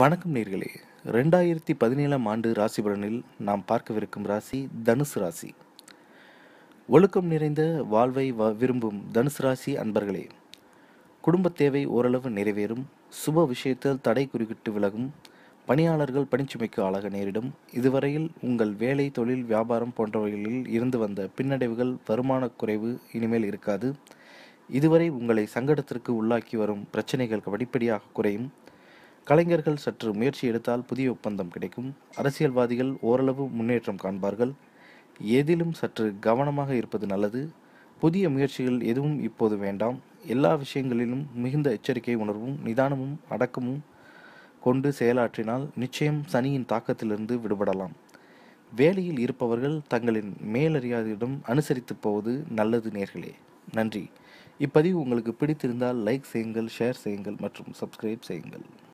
வணக்கம் நேர்களே ரெண்டாயிரத்தி பதினேழாம் ஆண்டு பலனில் நாம் பார்க்கவிருக்கும் ராசி தனுசு ராசி ஒழுக்கம் நிறைந்த வாழ்வை வ விரும்பும் தனுசு ராசி அன்பர்களே குடும்ப தேவை ஓரளவு நிறைவேறும் சுப விஷயத்தில் தடை குறுக்கிட்டு விலகும் பணியாளர்கள் பணிச்சுமைக்கு ஆளாக நேரிடும் இதுவரையில் உங்கள் வேலை தொழில் வியாபாரம் போன்றவைகளில் இருந்து வந்த பின்னடைவுகள் வருமான குறைவு இனிமேல் இருக்காது இதுவரை உங்களை சங்கடத்திற்கு உள்ளாக்கி வரும் பிரச்சனைகள் படிப்படியாக குறையும் கலைஞர்கள் சற்று முயற்சி எடுத்தால் புதிய ஒப்பந்தம் கிடைக்கும் அரசியல்வாதிகள் ஓரளவு முன்னேற்றம் காண்பார்கள் எதிலும் சற்று கவனமாக இருப்பது நல்லது புதிய முயற்சிகள் எதுவும் இப்போது வேண்டாம் எல்லா விஷயங்களிலும் மிகுந்த எச்சரிக்கை உணர்வும் நிதானமும் அடக்கமும் கொண்டு செயலாற்றினால் நிச்சயம் சனியின் தாக்கத்திலிருந்து விடுபடலாம் வேலையில் இருப்பவர்கள் தங்களின் மேலறியாதையிடம் அனுசரித்து போவது நல்லது நேர்களே நன்றி இப்பதிவு உங்களுக்கு பிடித்திருந்தால் லைக் செய்யுங்கள் ஷேர் செய்யுங்கள் மற்றும் சப்ஸ்கிரைப் செய்யுங்கள்